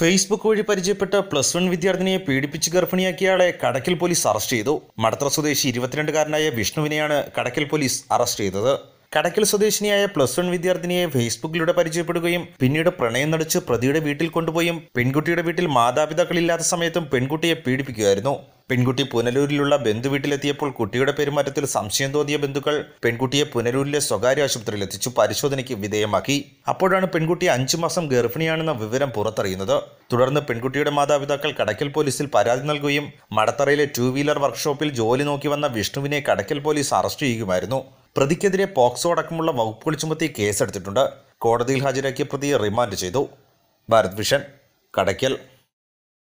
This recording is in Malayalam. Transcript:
ഫേസ്ബുക്ക് വഴി പരിചയപ്പെട്ട പ്ലസ് വൺ വിദ്യാർത്ഥിനിയെ പീഡിപ്പിച്ച് ഗർഭിണിയാക്കിയയാളെ കടക്കൽ പോലീസ് അറസ്റ്റ് ചെയ്തു മടത്തറ സ്വദേശി ഇരുപത്തിരണ്ടുകാരനായ വിഷ്ണുവിനെയാണ് കടക്കൽ പോലീസ് അറസ്റ്റ് ചെയ്തത് കടക്കൽ സ്വദേശിനിയായ പ്ലസ് വൺ വിദ്യാർത്ഥിനിയെ ഫേസ്ബുക്കിലൂടെ പരിചയപ്പെടുകയും പിന്നീട് പ്രണയം നടിച്ച് പ്രതിയുടെ വീട്ടിൽ കൊണ്ടുപോയും പെൺകുട്ടിയുടെ വീട്ടിൽ മാതാപിതാക്കളില്ലാത്ത സമയത്തും പെൺകുട്ടിയെ പീഡിപ്പിക്കുകയായിരുന്നു പെൺകുട്ടി പുനലൂരിലുള്ള ബന്ധു വീട്ടിലെത്തിയപ്പോൾ കുട്ടിയുടെ പെരുമാറ്റത്തിൽ സംശയം തോന്നിയ ബന്ധുക്കൾ പെൺകുട്ടിയെ പുനലൂരിലെ സ്വകാര്യ ആശുപത്രിയിൽ എത്തിച്ചു പരിശോധനയ്ക്ക് വിധേയമാക്കി അപ്പോഴാണ് പെൺകുട്ടി അഞ്ചു മാസം ഗർഭിണിയാണെന്ന വിവരം പുറത്തറിയുന്നത് തുടർന്ന് പെൺകുട്ടിയുടെ മാതാപിതാക്കൾ കടക്കൽ പോലീസിൽ പരാതി നൽകുകയും മടത്തറയിലെ ടൂ വീലർ വർക്ക്ഷോപ്പിൽ ജോലി നോക്കി വന്ന വിഷ്ണുവിനെ കടക്കൽ പോലീസ് അറസ്റ്റ് ചെയ്യുമായിരുന്നു പ്രതിക്കെതിരെ പോക്സോ അടക്കമുള്ള വകുപ്പുകൾ ചുമത്തി കേസെടുത്തിട്ടുണ്ട് കോടതിയിൽ ഹാജരാക്കിയ പ്രതിയെ റിമാൻഡ് ചെയ്തു ഭാരത് ഭിഷൻ കടയ്ക്കൽ